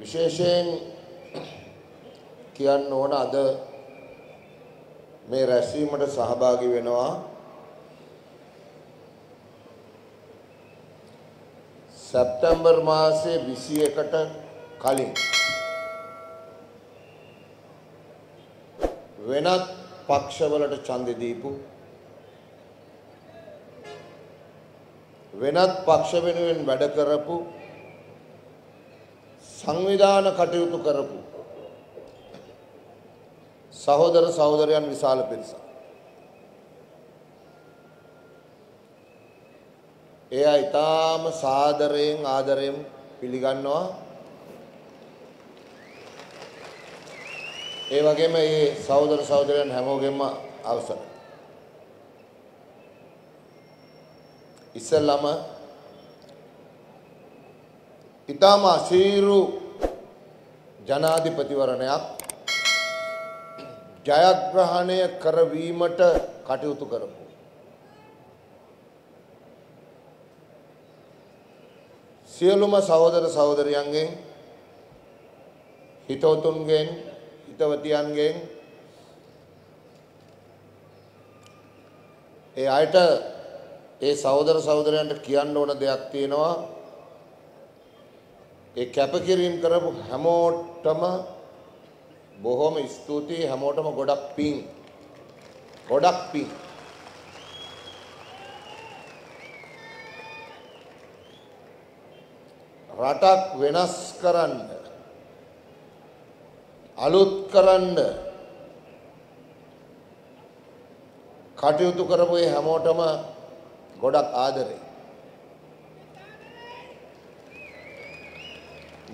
විශේෂයෙන් කියන්න ඕන අද මේ රැස්වීමට සහභාගී වෙනවා සැප්තැම්බර් මාසේ 21ට කලින් වෙනත් පක්ෂවලට ඡන්දෙ දීපු වෙනත් පක්ෂ වෙනුවෙන් වැඩ කරපු සංවිධාන කටයුතු කරපු සහෝදර සහෝදරයන් විශාල පිරිසක්. ඒ අය ඊටාම සාදරයෙන් ආදරයෙන් පිළිගන්නවා. ඒ වගේම මේ සහෝදර සහෝදරයන් හැමෝගෙම අවසරයි. ඉස්සෙල්ලාම ඉතාම අශීරු ජනාධිපතිවරණයක් ජයග්‍රහණය කරවීමට කටයුතු කරමු. සියලුම සහෝදර සහෝදරියන්ගෙන් හිතවතුන්ගෙන් හිතවතියන්ගෙන් ඒ අයට ඒ සහෝදර සහෝදරයන්ට කියන්න ඕන දෙයක් තියෙනවා ඒ කැපකිරීම කරපු හැමෝටම බොහොම ස්තුතියි හැමෝටම ගොඩක් පිං. ගොඩක් පිං. රටක් වෙනස් කරන්න අලුත් කරන්න කටයුතු කරපු හැමෝටම ගොඩක් ආදරේ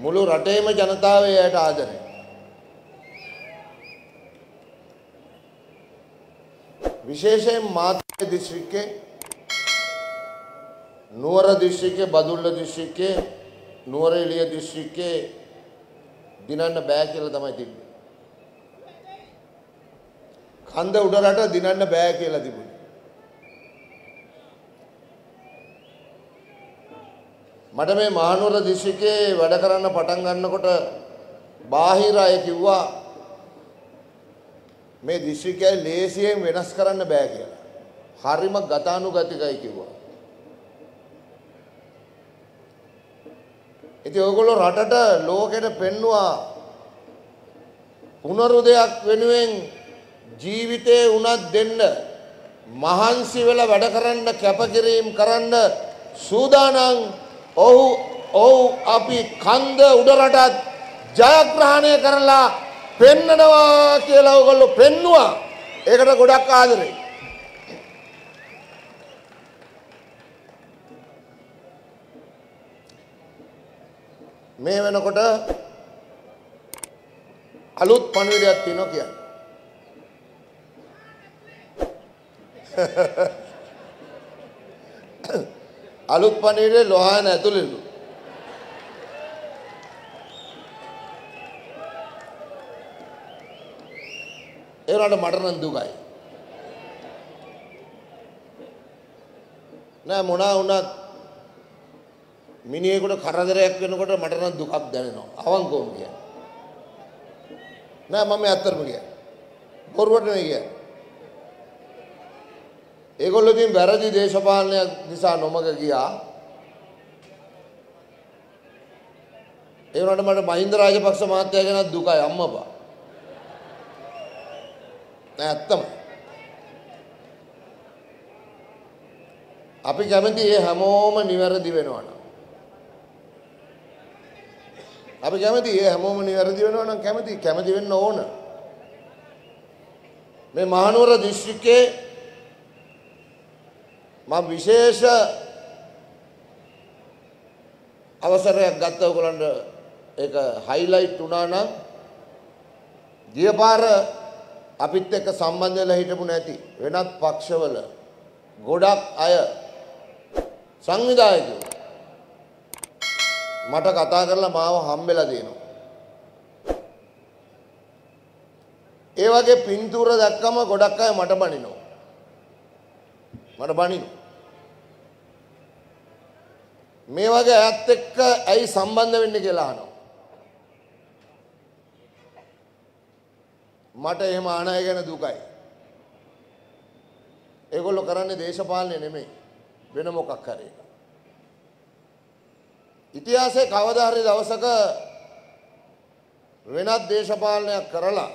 මුළු රටේම ජනතාව එයට ආදරේ. විශේෂයෙන් මාතේ දිස්ත්‍රික්කේ නුවර දිස්ත්‍රික්කේ බදුල්ල දිස්ත්‍රික්කේ නුවර එළිය දිස්ත්‍රික්කේ දිනන්න බෑ කියලා තමයි තිබුණේ. කන්ද උඩරට දිනන්න බෑ කියලා තිබුණේ. මට මේ මහනුවර දිස්ත්‍රික්කයේ වැඩ කරන්න පටන් ගන්නකොට බාහිර අය කිව්වා මේ දිස්ත්‍රික්කය ලේසියෙන් වෙනස් කරන්න බෑ කියලා. හරිම ගතානුගතිකයි කිව්වා. ඉතින් ඔයගොල්ලෝ රටට ලෝකෙට පෙන්නවා පුනරුදයක් වෙනුවෙන් ජීවිතේ උනත් දෙන්න මහන්සි වෙලා වැඩ කරන්න කැපකිරීම කරන්න සූදානම් ඔහු ඔහු අපි කන්ද උඩරටත් ජයග්‍රහණය කරලා පෙන්නනවා කියලා ඔයගොල්ලෝ පෙන්නවා. ඒකට ගොඩක් ආදරේ. මේ වෙනකොට අලුත් පණිවිඩයක් තියෙනවා කියන්නේ. Oh. අලුත් පණිවිඩේ ලොහාන ඇතුළෙලු. ඒරට මට නම් දුකයි. නෑ මොනා වුණත් මිනිහෙකුට කරදරයක් වෙනකොට මට නම් දුකක් දැනෙනවා. අවංකවම කියන්නේ. නෑ මම ඇත්තටම කියන්නේ. බොරුවට නෙවෙයි කියන්නේ. ඒගොල්ලෝ ඉතින් වැරදි දේශපාලනයක් නිසා නොමග ගියා. ඒ වුණාට මට මහින්ද රාජපක්ෂ මහත්තයා ගැන දුකයි අම්මපා. නෑ ඇත්තම. අපි කැමති ඒ හැමෝම නිවැරදි වෙනවා අපි කැමති ඒ හැමෝම නිවැරදි වෙනවා නම් කැමති කැමති වෙන්න ඕන. මේ මහනුවර දිස්ත්‍රික්කයේ මම විශේෂ අවසරයක් ගත්තා ඔයගොල්ලන්ට ඒක හයිලයිට් වුණා නම් ගියපාර අපිත් එක්ක සම්බන්ධ වෙලා හිටපු නැති වෙනත් පක්ෂවල ගොඩක් අය සංවිධායකයෝ මට කතා කරලා මාව හම්බෙලා දෙනවා. ඒ වගේ පින්තූර දැක්කම ගොඩක් අය මට බනිනවා. මට බනිනවා. මේ වගේ ඈත් එක්ක ඇයි සම්බන්ධ වෙන්නේ කියලා අහනවා. මට එහෙම ආණය ගැන දුකයි. ඒගොල්ලෝ කරන්නේ දේශපාලනය නෙමෙයි. වෙන මොකක් හරි එකක්. ඉතිහාසයේ කවදා හරි දවසක වෙනත් දේශපාලනයක් කරලා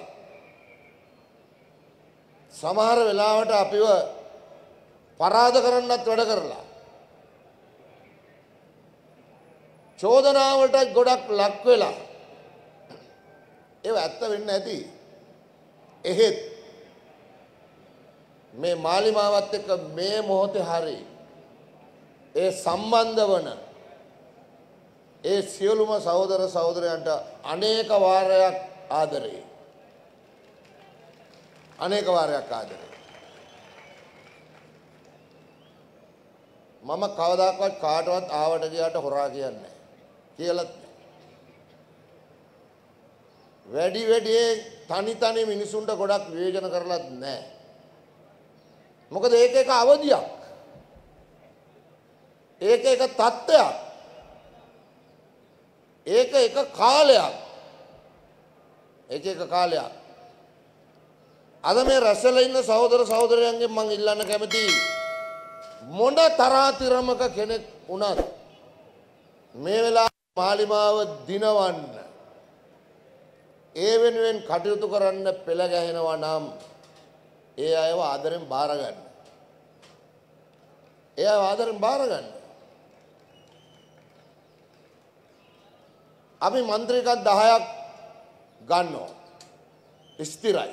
සමහර වෙලාවට අපිව පරාද කරන්නත් වැඩ කරලා චෝදනාවට ගොඩක් ලක් වෙලා ඒව ඇත්ත වෙන්න ඇති. එහෙත් මේ මාලිමාවත් එක්ක මේ මොහොතේ හරි ඒ සම්බන්ධ වන ඒ සියලුම සහෝදර සහෝදරයන්ට අනේක වාරයක් ආදරේ. අනේක වාරයක් ආදරේ. මම කවදාකවත් කාටවත් ආවට ගියාට හොරා කියන්නේ කියලත් වැඩි වැඩියේ තනි තනි මිනිසුන්ට ගොඩක් විවේචන කරලත් නැහැ. මොකද ඒක එක අවධියක්. ඒක එක தත්ත්වයක්. ඒක එක කාලයක්. ඒක එක කාලයක්. අද මේ රැස්සලා ඉන්න සහෝදර සහෝදරයන්ගෙන් මම ඉල්ලන්න කැමතියි. මොන තරාතිරමක කෙනෙක් වුණත් මේ වෙලාවේ මාලිමාව දිනවන්න ඒ වෙනුවෙන් කටයුතු කරන්න පෙළ ගැහෙනවා නම් ඒ අයව ආදරෙන් බාරගන්න. ඒ අයව ආදරෙන් බාරගන්න. අපි മന്ത്രിකක් 10ක් ගන්නවා. ස්ථිරයි.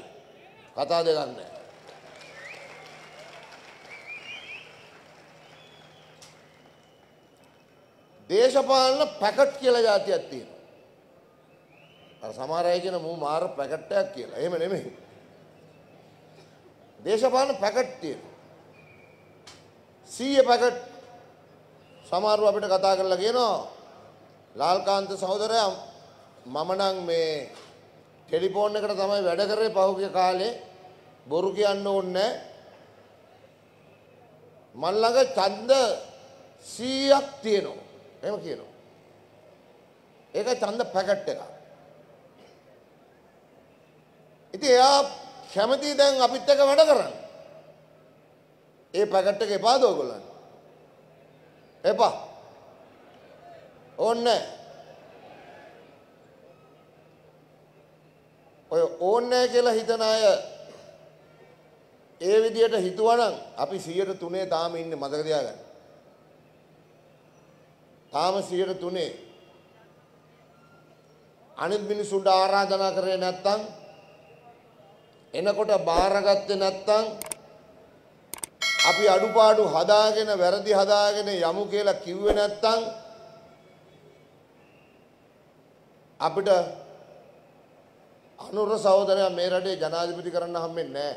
කතා දෙකක් නැහැ. දේශපාලන පැකට් කියලා જાතියක් තියෙනවා. අර සමහර අය කියන මූ මාර පැකට් එකක් කියලා. එහෙම නෙමෙයි. දේශපාලන පැකට් තියෙනවා. 100 පැකට් සමහරව අපිට කතා කරලා කියනවා ලාල්කාන්ත සහෝදරයා මම නම් මේ ටෙලිෆෝන් එකට තමයි වැඩ කරේ පහුගිය කාලේ බොරු කියන්න ඕනේ මල්ලඟ ඡන්ද 100ක් තියෙනවා එහෙම කියනවා. ඒකයි ඡන්ද පැකට් එක. ඉතින් එයා කැමති දැන් අපිත් එක්ක වැඩ කරන්න. ඒ පැකට් එක එපාද ඔයගොල්ලන්? එපා. ඕන්නේ ඔය ඕන්නේ කියලා හිතන අය ඒ විදියට හිතුවනම් අපි 103 තාම ඉන්නේ මතක තියාගන්න. තාම 103 අනිත් මිනිසුන්ට ආරාධනා කරේ නැත්තම් එනකොට බාරගත්තේ නැත්තම් අපි අඩුපාඩු හදාගෙන වැරදි හදාගෙන යමු කියලා කිව්වේ නැත්තම් අපිට අනුර සහෝදරයා මේ රටේ ජනාධිපති කරන්න හම්බෙන්නේ නැහැ.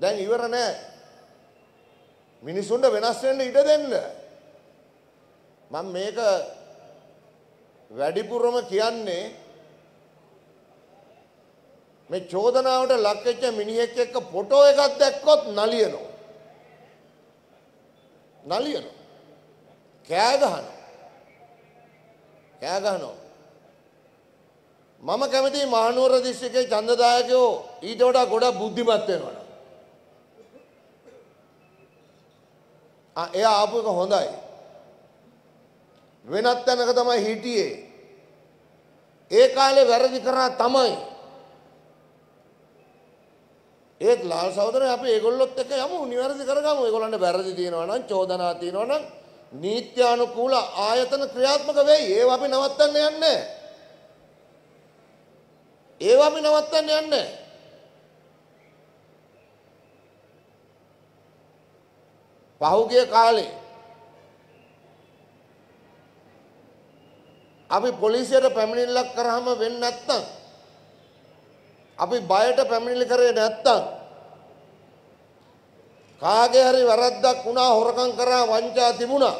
දැන් ඉවර නැහැ. මිනිසුන්ට වෙනස් වෙන්න ඉඩ දෙන්න. මම මේක වැඩිපුරම කියන්නේ මේ චෝදනාවට ලක් වෙච්ච මිනිහෙක් එක්ක ෆොටෝ එකක් දැක්කොත් නලියනවා. නලියනවා. කෑ ගහනවා. කෑ ගහනවා. මම කැමති මහනුවර දිස්ත්‍රික්කයේ ඡන්දදායකයෝ ඊට වඩා ගොඩක් බුද්ධිමත් වෙනවා. ආ එයා ආපු එක හොඳයි. වෙනත් තැනක තමයි හිටියේ. ඒ කාලේ වැරදි කරා තමයි. ඒත් ලාල් සහෝදරය අපි ඒගොල්ලොත් එක්ක යමු නිවැරදි කරගමු. ඒගොල්ලන්ට වැරදි තියෙනවා නම් චෝදනා තියෙනවා නම් නීත්‍යානුකූල ආයතන ක්‍රියාත්මක වෙයි. ඒව අපි නවත්තන්න යන්නේ නැහැ. ඒව අපි නවත්තන්න යන්නේ නැහැ. පහුගිය කාලේ අපි පොලිසියට පැමිණිල්ලක් කරාම වෙන්නේ නැත්තම් අපි බයට පැමිණිලි කරේ නැත්තම් කාගේ හරි වැරද්දක් වුණා හොරකම් කරා වංචා තිබුණා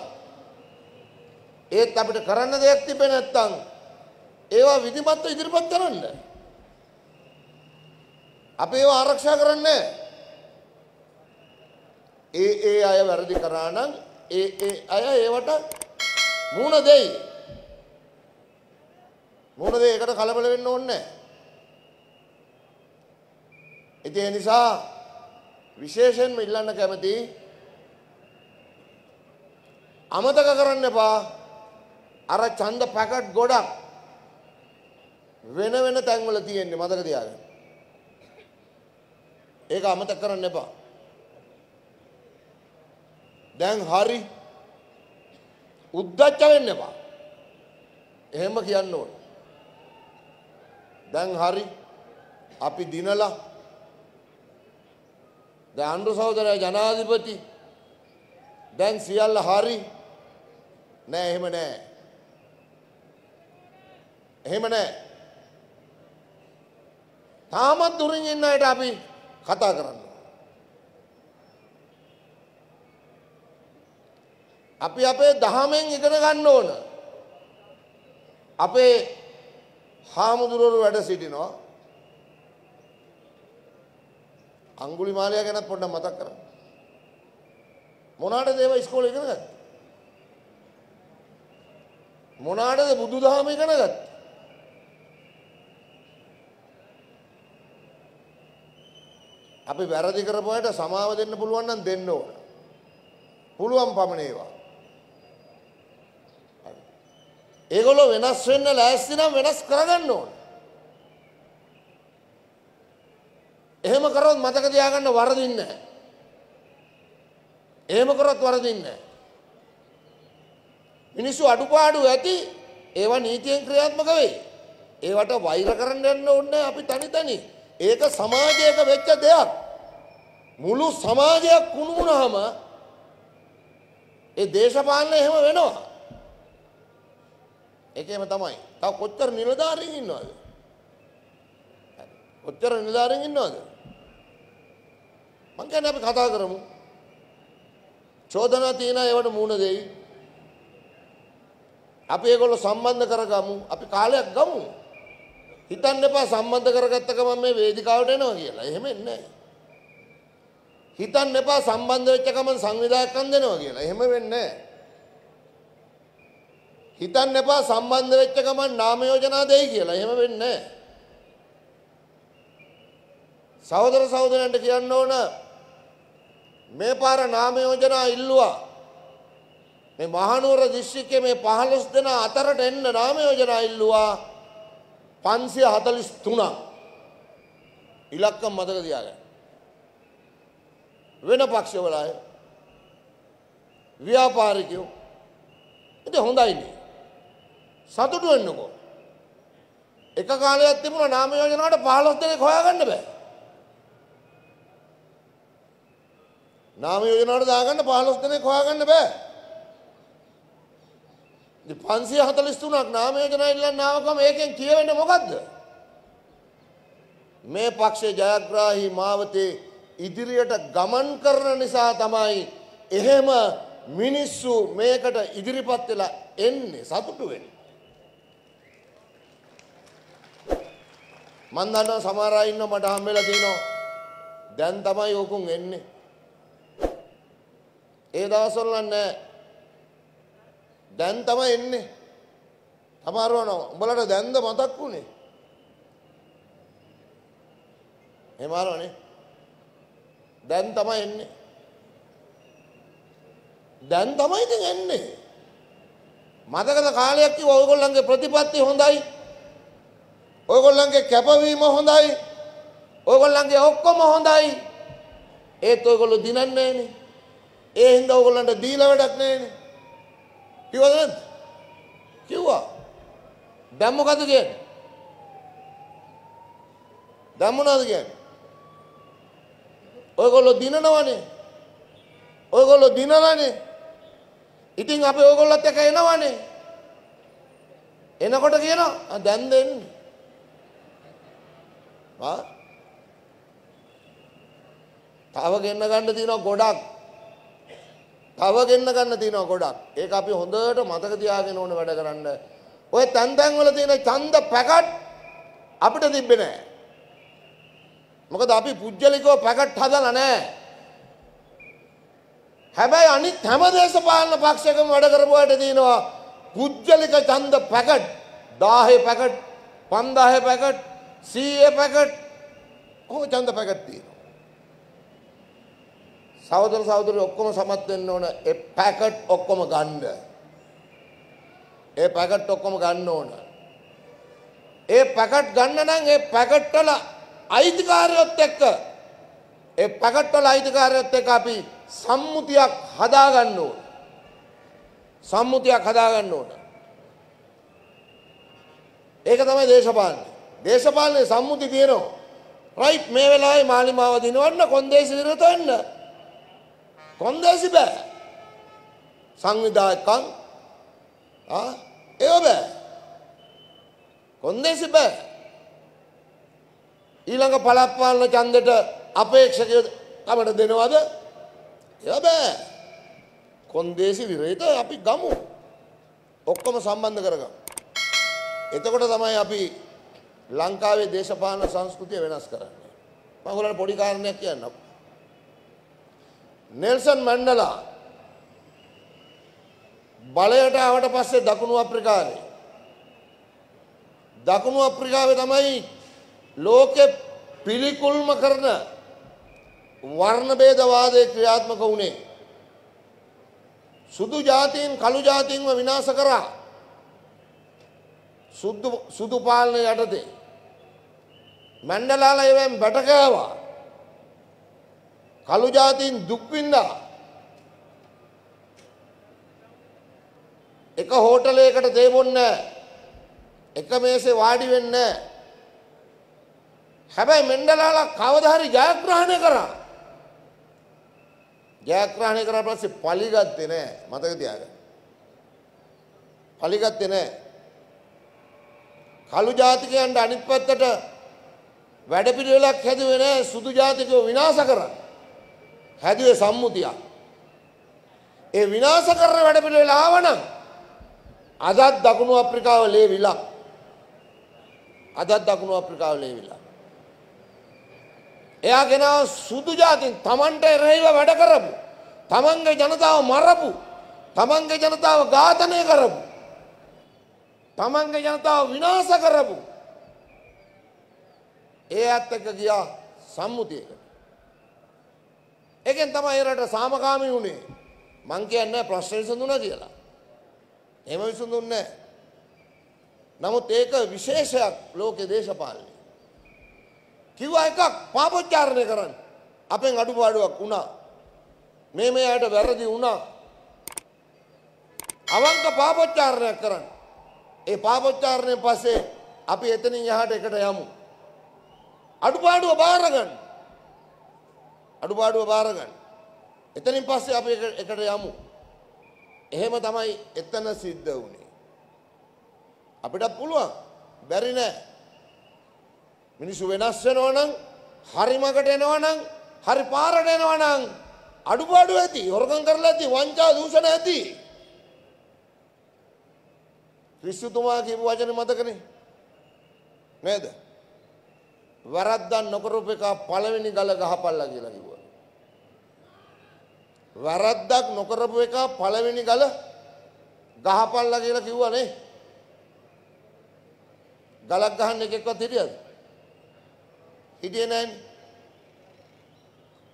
ඒත් අපිට කරන්න දෙයක් තිබේ නැත්තම් ඒවා විධිමත්ව ඉදිරිපත් කරන්න අපි ඒවා ආරක්ෂා කරන්නේ ඒ ඒ අය වැරදි කරා නම් ඒ ඒ අය ඒවට මුණ දෙයි මොනද ඒකට කලබල වෙන්න ඕනේ ඉතින් ඒ නිසා විශේෂයෙන්ම ඉල්ලන්න කැමති අමතක කරන්න එපා අර ඡන්ද පැකට් ගොඩක් වෙන වෙන තැන්වල තියෙන්නේ මතක තියාගන්න. ඒක අමතක කරන්න එපා. දැන් හරි උද්දච්ච වෙන්න එපා. එහෙම කියන්න ඕනේ. දැන් හරි අපි දිනලා දැන් අනුර සහෝදරයා ජනාධිපති දැන් සියල්ල හරි නෑ එහෙම නෑ එහෙම නෑ තාමත් දුරින් ඉන්න අයට අපි කතා කරන්න අපි අපේ දහමෙන් ඉගෙන ගන්න ඕන අපේ හාමුදුරුවරු වැඩ සිටිනවා අංගුලි මාලයා ගැනත් පොඩ්ඩක් මතක් කරන්න. මොනාටද ඒව ඉස්කෝලේ ඉගෙන ගත්තේ? මොනාටද බුදුදහම ඉගෙන ගත්තේ? අපි වැරදි කරපු අයට සමාව දෙන්න පුළුවන් නම් දෙන්න ඕන. පුළුවන් පමණ ඒවා. ඒගොල්ලෝ වෙනස් වෙන්න ලෑස්ති නම් වෙනස් කරගන්න ඕන. එහෙම කරොත් මතක තියාගන්න වරදින්නේ නැහැ. එහෙම කරොත් වරදින්නේ නැහැ. මිනිස්සු අඩුපාඩු ඇති ඒවා නීතියෙන් ක්‍රියාත්මක වෙයි. ඒවට වෛර කරන්න යන්න ඕනේ අපි තනි තනි. ඒක සමාජයක වෙච්ච දෙයක්. මුළු සමාජයක් කුණු වුණාම ඒ දේශපාලන එහෙම වෙනවා. ඒකේම තමයි. තව කොච්චර නිලධාරීන් ඉන්නවද? කොච්චර නිලධාරීන් ඉන්නවද? මං කියන්නේ අපි කතා කරමු. චෝදනා තියෙන ඒවට මූණ දෙයි. අපි ඒගොල්ලෝ සම්බන්ධ කරගමු. අපි කාලයක් ගමු. හිතන්න එපා සම්බන්ධ කරගත්ත ගමන් මේ වේදිකාවට එනවා කියලා. එහෙම එන්නේ නැහැ. හිතන්න එපා සම්බන්ධ වෙච්ච ගමන් සංවිධායකම් දෙනවා කියලා. එහෙම වෙන්නේ නැහැ. හිතන්න එපා සම්බන්ධ වෙච්ච ගමන් නාම යෝජනා දෙයි කියලා. එහෙම වෙන්නේ සහෝදර සහෝදරයන්ට කියන්න ඕන මේ පාර නාම යෝජනා ඉල්ලුවා. මේ මහනුවර දිස්ත්‍රික්කයේ මේ 15 දෙනා අතරට එන්න නාම යෝජනා ඉල්ලුවා 543ක්. ඉලක්ක මතක තියාගන්න. වෙන පක්ෂවල අය ව්‍යාපාරිකයෝ ඉතින් හොඳයිනේ සතුටු වෙන්නකෝ. එක කාලයක් තිබුණා නාම යෝජනාවට 15 දෙනෙක් හොයාගන්න බෑ. නාම යෝජනාවට දාගන්න 15 දෙනෙක් හොයාගන්න බෑ. ඉතින් 543ක් නාම යෝජනාව ඉල්ලන්න ආවකම ඒකෙන් කියවෙන්නේ මොකද්ද? මේ පක්ෂයේ ජයග්‍රාහී මාවතේ ඉදිරියට ගමන් කරන නිසා තමයි එහෙම මිනිස්සු මේකට ඉදිරිපත් වෙලා එන්නේ සතුටු වෙන්නේ. මං දන්නවා සමහර අය ඉන්නවා මට හම් වෙලා තිනවා. දැන් තමයි ඕකුන් එන්නේ. ඒ දවස්වල නෑ. දැන් තමයි එන්නේ. සමහරව උඹලට දැන්ද මතක් වුනේ? එහෙම ආරවනේ. දැන් තමයි එන්නේ. දැන් තමයි ඉතින් එන්නේ. මතකද කාලයක් කිව්ව ඔයගොල්ලන්ගේ ප්‍රතිපත්ති හොඳයි. ඔයගොල්ලන්ගේ කැපවීම හොඳයි ඔයගොල්ලන්ගේ ඔක්කොම හොඳයි ඒත් ඔයගොල්ලෝ දිනන්නේ නැහනේ ඒ හින්දා ඔයගොල්ලන්ට දීලා වැඩක් නැහනේ කිව්වද නැද්ද කිව්වා දැන් මොකද කියන්නේ දැන් මොනවද කියන්නේ ඔයගොල්ලෝ දිනනවනේ ඔයගොල්ලෝ දිනලානේ ඉතින් අපි ඔයගොල්ලොත් එක එනවනේ එනකොට කියනවා දැන් දෙන්නේ ආ තව ගෙන්න ගන්න තියෙනවා ගොඩක් තව ගෙන්න ගන්න තියෙනවා ගොඩක් ඒක අපි හොඳට මතක තියාගෙන ඕන වැඩ කරන්න ඔය තැන් තැන් වල තියෙන ඡන්ද පැකට් අපිට තිබ්බේ නෑ මොකද අපි පුජ්‍යලිකව පැකට් හදලා නෑ හැබැයි අනිත් හැම දේශපාලන පක්ෂකම වැඩ කරපුවාට තියෙනවා පුජ්‍යලික ඡන්ද පැකට් 1000 පැකට් 5000 පැකට් සීය පැකට් හෝ චන්ද පැකට් තියෙනවා. සහෝදර සහෝදරි ඔක්කොම සමත් වෙන්න ඕන ඒ පැකට් ඔක්කොම ගන්න. ඒ පැකට් ඔක්කොම ගන්න ඕන. ඒ පැකට් ගන්න නම් ඒ පැකට් වල අයිතිකාරයොත් එක්ක ඒ පැකට් වල අයිතිකාරයොත් එක්ක අපි සම්මුතියක් හදා ගන්න ඕන. සම්මුතියක් හදා ගන්න ඕන. ඒක තමයි දේශපාලනය. දේශපාලනේ සම්මුති තියෙනවා. රයිට් මේ වෙලාවේ මාලිමාව දිනවන්න කොන්දේසි විරත වෙන්න. කොන්දේසි බෑ. සංවිධායකම් ආ ඒව බෑ. කොන්දේසි බෑ. ඊළඟ පළාත් පාලන ඡන්දෙට අපේක්ෂකයෝ අපට දෙනවද? ඒව බෑ. කොන්දේසි විරේත අපි ගමු. ඔක්කොම සම්බන්ධ කරගමු. එතකොට තමයි අපි ලංකාවේ දේශපාලන සංස්කෘතිය වෙනස් කරන්න. මම ඔයාලට පොඩි කාරණයක් කියන්නම්. නෙල්සන් මැන්ඩෙලා බලයට ආවට පස්සේ දකුණු අප්‍රිකාවේ දකුණු අප්‍රිකාවේ තමයි ලෝකෙ පිළිකුල්ම කරන වර්ණ ભેදවාදය ක්‍රියාත්මක වුණේ. සුදු ජාතීන් කළු ජාතීන්ව විනාශ කරා. සුදු සුදු පාලන යටතේ මැන්ඩලාලා එවෙන් බැටකෑවා. කළු ජාතින් දුක්වින්දා. එක හෝටලයකට දේබොන්න එක මේසේ වාඩි වෙන්න හැබැයි මෙන්ඩලාලා කවදහරි ජයග්‍රහණය කරා ජයග්‍රහණය කරා පස්සේ පලිගත්තේ නෑ මතක තියාගන්න පලිගත්තේ නෑ කළු ජාතිකයන්ට අනිත් පැත්තට වැඩ පිළිවෙලක් හැදුවේ නැහැ සුදු ජාතිකව විනාශ කරන්න. හැදුවේ සම්මුතියක්. ඒ විනාශ කරන වැඩ පිළිවෙල ආවනම් අදත් දකුණු අප්‍රිකාව ලේවිලා. අදත් දකුණු අප්‍රිකාව ලේවිලා. එයා ගෙනාව සුදු ජාතින් Tamanට එරෙහිව වැඩ කරපු. Tamanගේ ජනතාව මරපු. Tamanගේ ජනතාව ඝාතනය කරපු. Tamanගේ ජනතාව විනාශ කරපු. ඒ ඇත් එක්ක ගියා සම්මුතියකට. ඒකෙන් තමයි ඒ රට සාමකාමී වුණේ. මං කියන්නේ ප්‍රශ්න විසඳුණා කියලා. එහෙම විසඳුන්නේ නමුත් ඒක විශේෂයක් ලෝකේ දේශපාලනේ. කිව්වා එකක් පාපොච්චාරණය කරන්න. අපෙන් අඩුපාඩුවක් වුණා. මේ මේ අයට වැරදි වුණා. අවංක පාපොච්චාරණයක් කරන්න. ඒ පාපොච්චාරණය පස්සේ අපි එතනින් එහාට එකට යමු. අඩුපාඩුව බාරගන්න. අඩුපාඩුව බාරගන්න. එතනින් පස්සේ අපි එකට යමු. එහෙම තමයි එතන සිද්ධ වුණේ. අපිටත් පුළුවන්. බැරි නෑ. මිනිස්සු වෙනස් වෙනවා නම්, හරිමකට එනවා නම්, හරි පාරට එනවා නම් අඩුපාඩු ඇති, හොරකම් කරලා ඇති, වංචා දූෂණ ඇති. ක්‍රිස්තුතුමා කියපු වචනේ මතකනේ. නේද? වැරද්දක් නොකරපු එක පළවෙනි ගල ගහපල්ලා කියලා කිව්වා. වැරද්දක් නොකරපු එක පළවෙනි ගල ගහපල්ලා කියලා කිව්වනේ. ගලක් ගහන්න එකෙක්වත් හිටියද? හිටියේ නැන්නේ.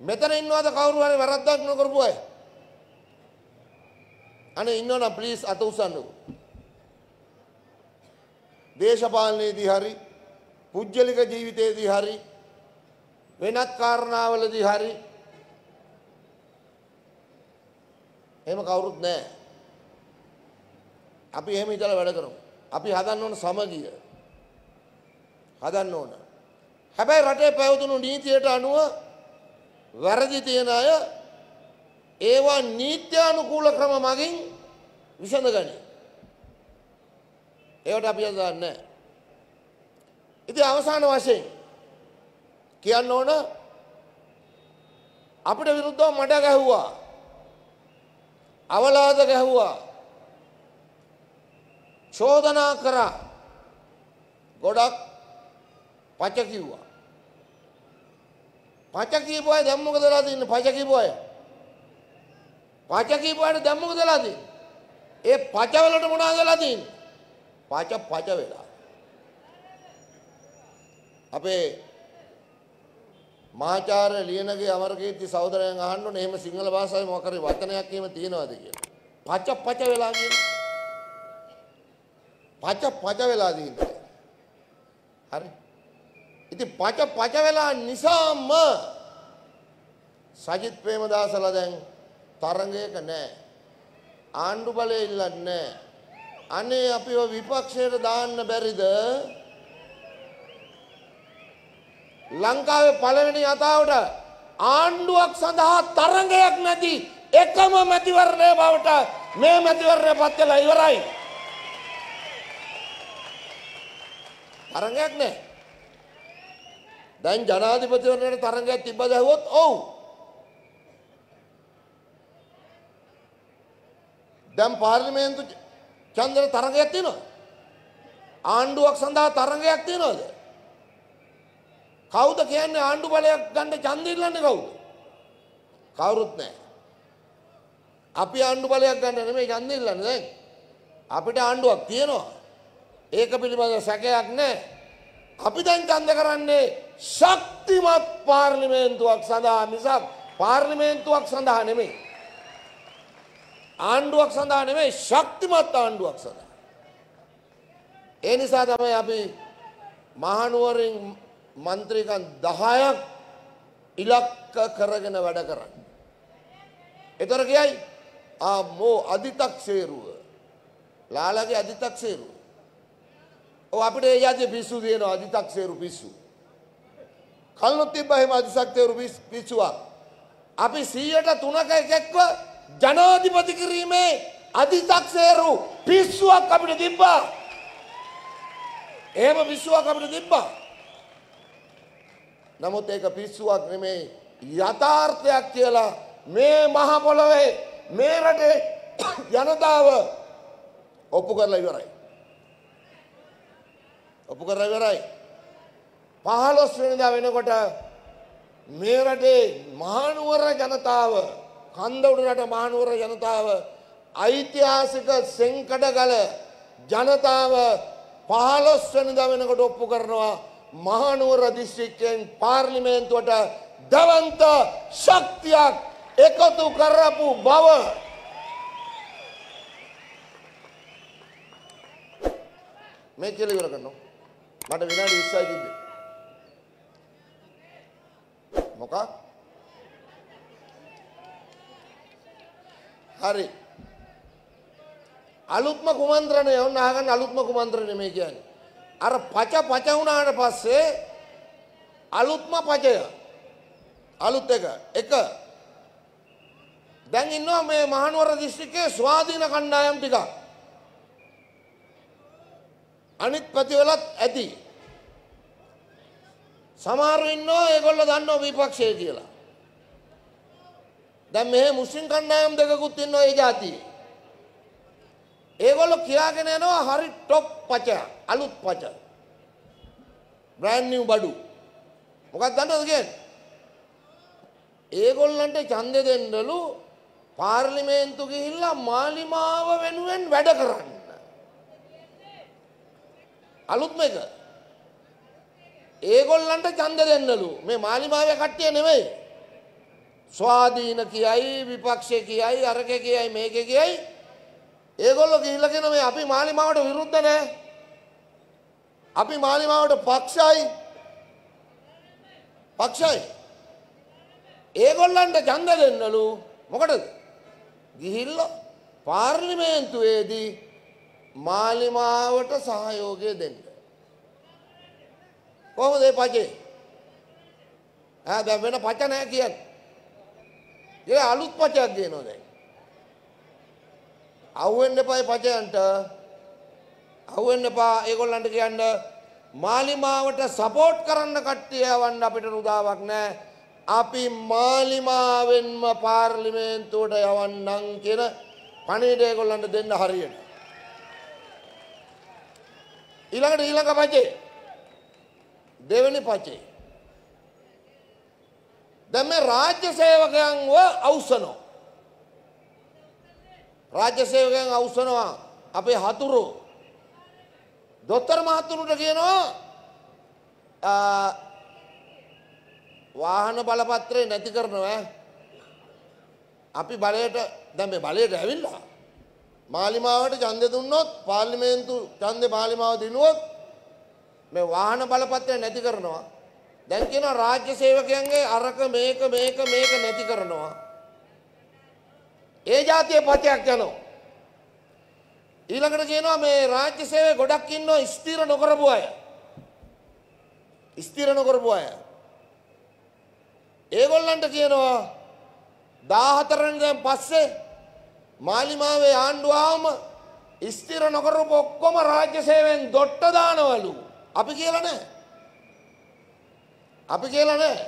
මෙතන ඉන්නවද කවුරු හරි වැරද්දක් නොකරපු අය? අනේ ඉන්නවනම් ප්ලීස් අත උස්සන්නකෝ. දේශපාලනයේදී හරි පුද්ගලික ජීවිතයේදී හරි වෙනත් කාරණාවලදී හරි එහෙම කවුරුත් නැහැ. අපි එහෙම හිතලා වැඩ කරමු. අපි හදන්න ඕන සමගිය. හදන්න ඕන. හැබැයි රටේ පැවතුණු නීතියට අනුව වැරදි තියෙන අය ඒවා නීත්‍යානුකූල ක්‍රම මගින් විසඳගනි. ඒවට අපි හදාන්නේ නැහැ. ඉතින් අවසාන වශයෙන් කියන්න ඕන අපිට විරුද්ධව මඩ ගැහුවා. අවලාද ගැහුවා. චෝදනා කරා. ගොඩක් පච කිව්වා. පච කියපු අය දැන් මොකද වෙලා තින්නේ? පච කියපු අය. පච කියපු අයට දැන් මොකද වෙලා තින්නේ? ඒ පච වලට මොනවද වෙලා තින්නේ? පච පච වෙලා. අපේ මාචාර්ය ලියනගේ අමරකීර්ති සහෝදරයන් අහන්න ඕනේ එහෙම සිංහල භාෂාවේ මොකක් හරි වචනයක් එහෙම තියෙනවද කියලා. පච පච වෙලා කියන. පච පච වෙලා දින්නේ. හරි. ඉතින් පච පච වෙලා නිසාම සජිත් ප්‍රේමදාසලා දැන් තරඟයක නැහැ. ආණ්ඩු බලය ඉල්ලන්නේ නැහැ. අනේ අපිව විපක්ෂයට දාන්න බැරිද? ලංකාවේ පළවෙනි යථාවට ආණ්ඩුවක් සඳහා තරඟයක් නැති එකම මැතිවරණය බවට මේ මැතිවරණය පත් වෙලා ඉවරයි. තරඟයක් නැහැ. දැන් ජනාධිපතිවරණයට තරඟයක් තිබ්බද ඇහුවොත් ඔව්. දැන් පාර්ලිමේන්තු චන්ද්‍ර තරඟයක් තියෙනවද? ආණ්ඩුවක් සඳහා තරඟයක් තියෙනවද? කවුද කියන්නේ ආණ්ඩු බලයක් ගන්න ඡන්ද ඉල්ලන්නේ කවුද? කවුරුත් නැහැ. අපි ආණ්ඩු බලයක් ගන්න නෙමෙයි ඡන්ද ඉල්ලන්නේ දැන්. අපිට ආණ්ඩුවක් තියෙනවා. ඒක පිළිබඳ සැකයක් නැහැ. අපි දැන් ඡන්ද කරන්නේ ශක්තිමත් පාර්ලිමේන්තුවක් සඳහා මිසක් පාර්ලිමේන්තුවක් සඳහා නෙමෙයි. ආණ්ඩුවක් සඳහා නෙමෙයි ශක්තිමත් ආණ්ඩුවක් සඳහා. ඒ නිසා තමයි අපි මහනුවරින් මන්ත්‍රීකන් 10ක් ඉලක්ක කරගෙන වැඩ කරන්නේ. ඒතර කියයි ආමෝ අදි탁සේරුව. ලාලාගේ අදි탁සේරුව. ඔව් අපිට ඒ යදී පිස්සු දෙනවා අදි탁සේරු පිස්සු. කල්නොත් තිබ්බහෙම අදි탁සේරු පිස්සුවක්. අපි 100ට 3ක එකක්ව ජනාධිපති කිරීමේ අදි탁සේරු පිස්සුවක් අපිට තිබ්බා. එහෙම පිස්සුවක් අපිට තිබ්බා. නමුත් ඒක පිස්සුවක් නෙමෙයි යථාර්ථයක් කියලා මේ මහ පොළොවේ මේ රටේ ජනතාව ඔප්පු කරලා ඉවරයි. ඔප්පු කරලා ඉවරයි. 15 වෙනිදා වෙනකොට මේ රටේ මහනුවර ජනතාව කන්දවුඩරට මහනුවර ජනතාව ඓතිහාසික සෙන්කඩගල ජනතාව 15 වෙනිදා වෙනකොට ඔප්පු කරනවා මහනුවර දිස්ත්‍රික්කයෙන් පාර්ලිමේන්තුවට දවන්ත ශක්තියක් එකතු කරපු බව මේ කියලා ඉවර කරනවා මට විනාඩි 20යි තිබ්බේ මොකක් හරි අලුත්ම කුමන්ත්‍රණය ඔන්න අහගන්න අලුත්ම කුමන්ත්‍රණය මේ කියන්නේ අර පච පච වුණාට පස්සේ අලුත්ම පචය අලුත් එක එක දැන් ඉන්නවා මේ මහනුවර දිස්ත්‍රික්කයේ ස්වාධීන කණ්ඩායම් ටිකක් අනිත් ප්‍රතිවලත් ඇති සමහරු ඉන්නවා ඒගොල්ලෝ දන්නවා විපක්ෂය කියලා දැන් මෙහි මුස්ලිම් කණ්ඩායම් දෙකකුත් ඉන්නවා ඒ જાතියේ ඒගොල්ලෝ කියාගෙන යනවා හරි টොප් පචයක් අලුත් පච. බ්‍රෑන්ඩ් නිව් බඩු. මොකක්ද දන්නවද කියන්නේ? ඒගොල්ලන්ට ඡන්දෙ දෙන්නලු පාර්ලිමේන්තු ගිහිල්ලා මාලිමාව වෙනුවෙන් වැඩ කරන්න. අලුත්ම එක. ඒගොල්ලන්ට ඡන්ද දෙන්නලු. මේ මාලිමාවේ කට්ටිය නෙමෙයි. ස්වාධීන කියයි විපක්ෂය කියයි අරක කියයි මේක කියයි ඒගොල්ලෝ ගිහිල්ලා කියන මේ අපි මාලිමාවට විරුද්ධ නෑ. අපි මාලිමාවට පක්ෂයි පක්ෂයි ඒගොල්ලන්ට ජන්ද දෙන්නලු මොකටද ගිහිල්ල පාර්ලිමේන්තුවේදී මාලිමාවට සහයෝගය දෙන්න. කොහොමද ඒ පචේ? ආ දැන් වෙන පච නැහැ කියන්නේ. ඒ අලුත් පචයක් දෙනවා දැන්. අවුෙන්න එපා පචයන්ට අහුවෙන්න එපා ඒගොල්ලන්ට කියන්න මාලිමාවට සපෝට් කරන්න කට්ටිය යවන්න අපිට රුදාවක් නෑ. අපි මාලිමාවෙන්ම පාර්ලිමේන්තුවට යවන්නම් කියන පණිවිඩය ඒගොල්ලන්ට දෙන්න හරියට. ඊළඟට ඊළඟ පචේ දෙවෙනි පචේ දැන් මේ රාජ්‍ය සේවකයන්ව අවසනෝ රාජ්‍ය සේවකයන් අවසනවා අපේ හතුරෝ දොස්තර මහත්තුරුට කියනවා වාහන බලපත්‍රය නැති කරනවා අපි බලයට දැන් මේ බලයට ඇවිල්ලා මාලිමාවට ඡන්දය දුන්නොත් පාර්ලිමේන්තු ඡන්දේ මාලිමාව දිනුවොත් මේ වාහන බලපත්‍රය නැති කරනවා දැන් කියනවා රාජ්‍ය සේවකයන්ගේ අරක මේක මේක මේක නැති කරනවා ඒ જાතිය පතයක් යනවා ඊළඟට කියනවා මේ රාජ්‍ය සේවයේ ගොඩක් ඉන්නෝ ස්ථිර නොකරපු අය. ස්ථිර නොකරපු අය. ඒගොල්ලන්ට කියනවා 14 වෙනිදාන් පස්සේ මාලිමාවේ ආණ්ඩුව ආවම ස්ථිර නොකරපු ඔක්කොම රාජ්‍ය සේවයෙන් දොට්ට දානවලු. අපි කියලා නැහැ. අපි කියලා නැහැ.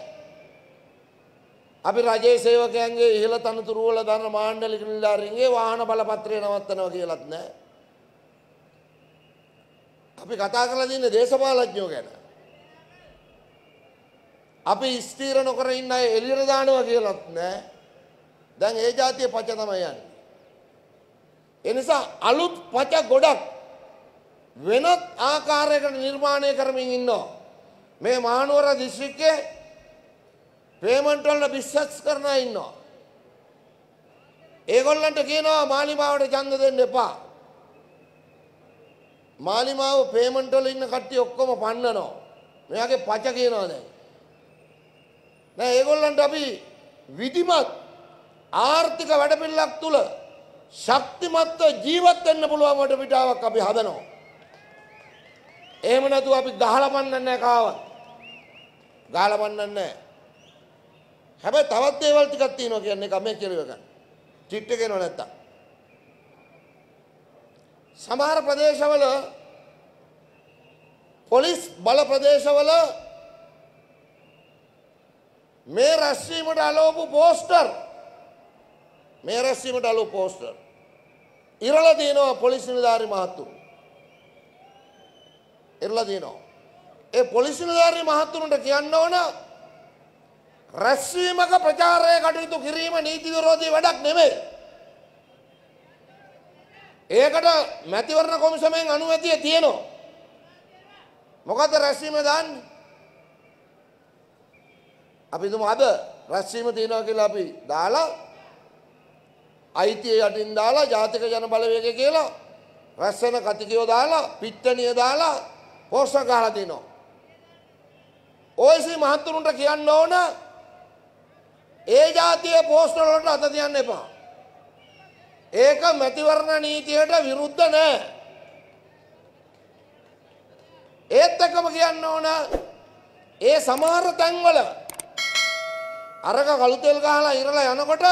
අපි රජයේ සේවකයන්ගේ ඉහළ තනතුරු වල දන්න මාණ්ඩලික නිලධාරීන්ගේ වාහන බලපත්‍රය නවත්තනවා කියලාත් නැහැ. අපි කතා කරලා තියන්නේ දේශපාලඥයෝ ගැන. අපි ස්ථීර නොකර ඉන්න අය එළියට දානවා කියලාත් නෑ. දැන් ඒ જાතිය පච තමයි යන්නේ. ඒ නිසා අලුත් පච ගොඩක් වෙනත් ආකාරයකට නිර්මාණය කරමින් ඉන්නවා. මේ මහනුවර දිස්ත්‍රික්කයේ පේමන්ට් වල බිස්නස් කරන ඉන්නවා. ඒගොල්ලන්ට කියනවා මාලිමාවට ඡන්ද දෙන්න එපා. මාලිමාව පේමන්ට් වල ඉන්න කට්ටිය ඔක්කොම පන්නනවා. මෙයාගේ පච කියනවා දැන්. නෑ ඒගොල්ලන්ට අපි විධිමත් ආර්ථික වැඩපිළිවෙලක් තුල ශක්තිමත්ව ජීවත් වෙන්න පුළුවන් වැඩපිටාවක් අපි හදනවා. එහෙම නැතුව අපි ගහලා පන්නන්නේ නැහැ කාවත්. ගහලා පන්නන්නේ නැහැ. හැබැයි තවත් දේවල් ටිකක් තියෙනවා කියන්නේ කමේ කියලා ගන්න. චිට් එක එනවා නැත්තම්. සමහර ප්‍රදේශවල පොලිස් බල ප්‍රදේශවල මේ රැස්වීමට අලෝපු පෝස්ටර් මේ රැස්වීමට අලු පෝස්ටර් ඉරල දීනවා පොලිස් නිලධාරි මහත්තුරු ඉරලා දීනවා ඒ පොලිස් නිලධාරි මහත්තුරුන්ට කියන්න ඕන රැස්වීමක ප්‍රචාරය කටයුතු කිරීම නීති විරෝධී වැඩක් නෙමෙයි ඒකට මැතිවරණ කොමිසමෙන් අනුමැතිය තියෙනවා. මොකද රැස්වීම දාන්නේ? අපි තුමු අද රැස්වීම තියනවා කියලා අපි දාලා අයිතිය යටින් දාලා ජාතික ජන බලවේගය කියලා රැස් වෙන කතිකයෝ දාලා පිට්ටනිය දාලා පෝස්ටර් ගහලා තිනවා. ඔයසි මහතුරුන්ට කියන්න ඕන ඒ ජාතියේ පෝස්ටර් වලට අත තියන්න එපා. ඒක මැතිවරණ නීතියට විරුද්ධ නෑ. ඒත් එකම කියන්න ඕන ඒ සමහර තැන්වල අරක කළුතෙල් ගහලා ඉරලා යනකොට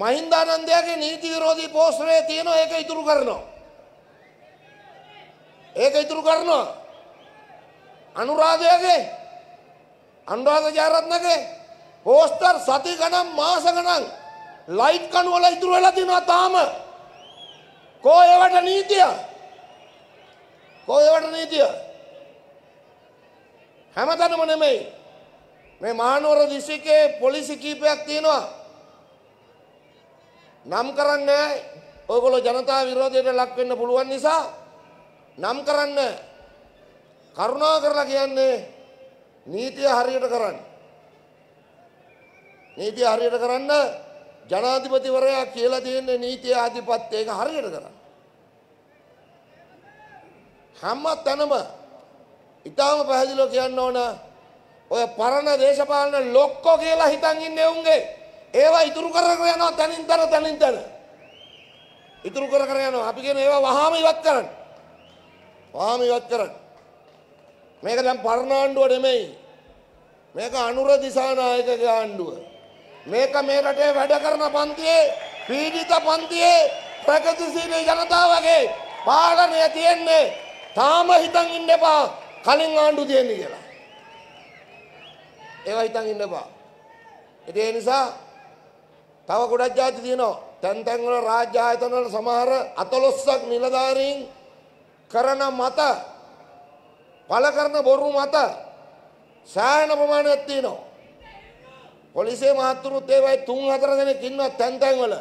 මහින්දානන්දයාගේ නීති විරෝධී පෝස්ටරේ තියෙන ඒක ඉතුරු කරනවා. ඒක ඉතුරු කරනවා. අනුරාධයාගේ අනුරාධ ජයරත්නගේ පෝස්ටර් සති ගණන් මාස ගණන් ලයිට් කණුවල ඉතුරු වෙලා තිනවා තාම. කෝ ඒවට නීතිය? කෝ ඒවට නීතිය? හැමතැනම නෙමෙයි. මේ මහනුවර දිස්ත්‍රික්කයේ පොලිසි කීපයක් තියෙනවා. නම් කරන්නේ ඔයගොල්ලෝ ජනතා විරෝධයට ලක් වෙන්න පුළුවන් නිසා නම් කරන්න කරුණා කරලා කියන්නේ නීතිය හරියට කරන්න. නීතිය හරියට කරන්න ජනාධිපතිවරයා කියලා තියෙන්නේ නීතිය ආධිපත්‍ය ඒක හරියට කරා. හැම තැනම ඉතාලම පැහැදිලිව කියන්න ඕන ඔය පරණ දේශපාලන ලොක්කෝ කියලා හිතන් ඉන්නේ උන්ගේ. ඒවා ඉතුරු කරගෙන යනවා තනින් තන තනින් තන. ඉතුරු කර කර යනවා. අපි කියන ඒවා වහාම ඉවත් කරන්න. වහාම ඉවත් කරන්න. මේක දැන් පරණ ආණ්ඩුව නෙමෙයි. මේක අනුර දිසානායකගේ ආණ්ඩුව. මේක මේ රටේ වැඩ කරන පන්තියේ පීඩිත පන්තියේ ප්‍රගතිශීලී ජනතාවගේ පාලනය තියෙන්නේ තාම හිතන් ඉන්න එපා කලින් ආණ්ඩු තියෙන්නේ කියලා. ඒවා හිතන් ඉන්න එපා. ඉතින් ඒ නිසා තව ගොඩක් જાති තියෙනවා. තැන් තැන් වල රාජ්‍ය ආයතන වල සමහර 14ක් නිලධාරීන් කරන මත පළ කරන බොරු මත සෑහෙන ප්‍රමාණයක් තියෙනවා. පොලිසිය මහත්තුරුත් ඒ වගේ තුන් හතර දෙනෙක් ඉන්නවා තැන් තැන් වල.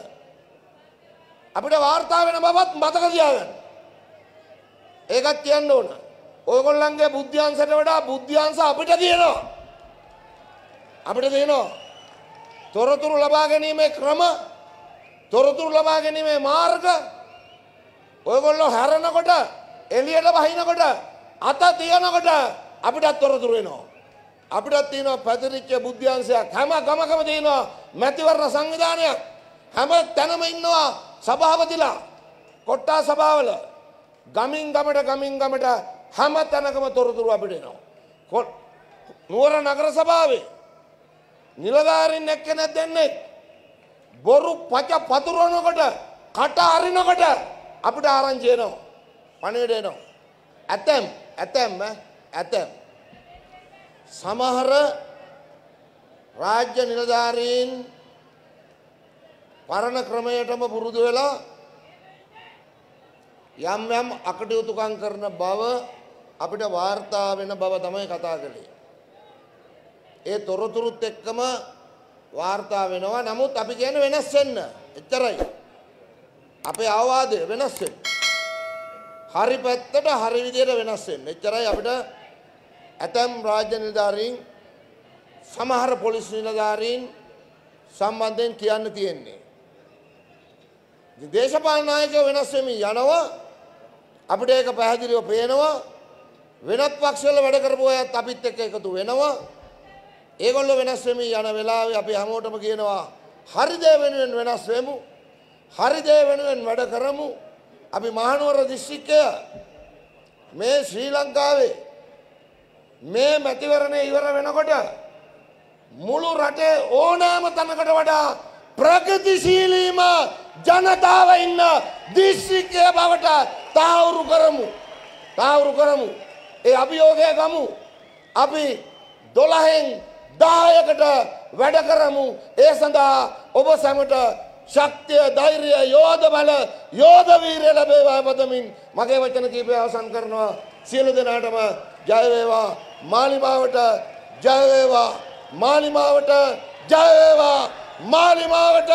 අපිට වාර්තා වෙන බවත් මතක තියාගන්න. ඒකත් කියන්න ඕන. ඔයගොල්ලන්ගේ බුද්ධ්‍යංශයට වඩා බුද්ධ්‍යංශ අපිට තියෙනවා. අපිට තියෙනවා. තොරතුරු ලබා ගැනීමේ ක්‍රම, තොරතුරු ලබා ගැනීමේ මාර්ග ඔයගොල්ලෝ හැරෙනකොට එළියට බහිනකොට අත තියනකොට අපිටත් තොරතුරු එනවා. අපිටත් තියෙනවා පැතිරිච්ච බුද්ධ්‍යංශයක් හැම ගමකම තියෙනවා මැතිවරණ සංවිධානයක් හැම තැනම ඉන්නවා සභාපතිලා කොට්ටා සභාවල ගමින් ගමට ගමින් ගමට හැම තැනකම තොරතුරු අපිට එනවා නුවර නගර සභාවේ නිලධාරීන් එක්කෙනෙක් දෙන්නේ බොරු පච පතුරවනකොට කට අරිනකොට අපිට ආරංචි එනවා පණිවිඩ එනවා ඇතැම් ඇතැම් ඈතැම් සමහර රාජ්‍ය නිලධාරීන් පරණ ක්‍රමයටම පුරුදු වෙලා යම් යම් අකටයුතුකම් කරන බව අපිට වාර්තා වෙන බව තමයි කතා කළේ. ඒ තොරතුරුත් එක්කම වාර්තා වෙනවා. නමුත් අපි කියන්නේ වෙනස් වෙන්න. එච්චරයි. අපේ අවවාදය වෙනස් වෙන්න. හරි පැත්තට හරි විදියට වෙනස් වෙන්න. එච්චරයි අපිට ඇතැම් රාජ්‍ය නිලධාරීන් සමහර පොලිස් නිලධාරීන් සම්බන්ධයෙන් කියන්න තියෙන්නේ. දේශපාලන නායකයෝ වෙනස් වෙමින් යනවා අපිට ඒක පැහැදිලිව පේනවා වෙනත් පක්ෂවල වැඩ කරපු අයත් අපිත් එක්ක එකතු වෙනවා ඒගොල්ලෝ වෙනස් වෙමින් යන වෙලාවේ අපි හැමෝටම කියනවා හරි දේ වෙනුවෙන් වෙනස් වෙමු හරි දේ වෙනුවෙන් වැඩ කරමු අපි මහනුවර දිස්ත්‍රික්කය මේ ශ්‍රී ලංකාවේ මේ මැතිවරණය ඉවර වෙනකොට මුළු රටේ ඕනෑම තැනකට වඩා ප්‍රගතිශීලීම ජනතාව ඉන්න දිස්සිකය බවට තාවුරු කරමු තාවුරු කරමු ඒ අභියෝගය ගමු අපි දොළහෙන් දායකට වැඩ කරමු ඒ සඳහා ඔබ සැමට ශක්තිය ධෛර්යය යෝධ බල යෝධ වීරය ලැබේවා පතමින් මගේ වචන කීපය අවසන් කරනවා සියලු දෙනාටම ජය වේවා මාලිමාවට ජයවේවා මාලිමාවට ජයවේවා මාලිමාවට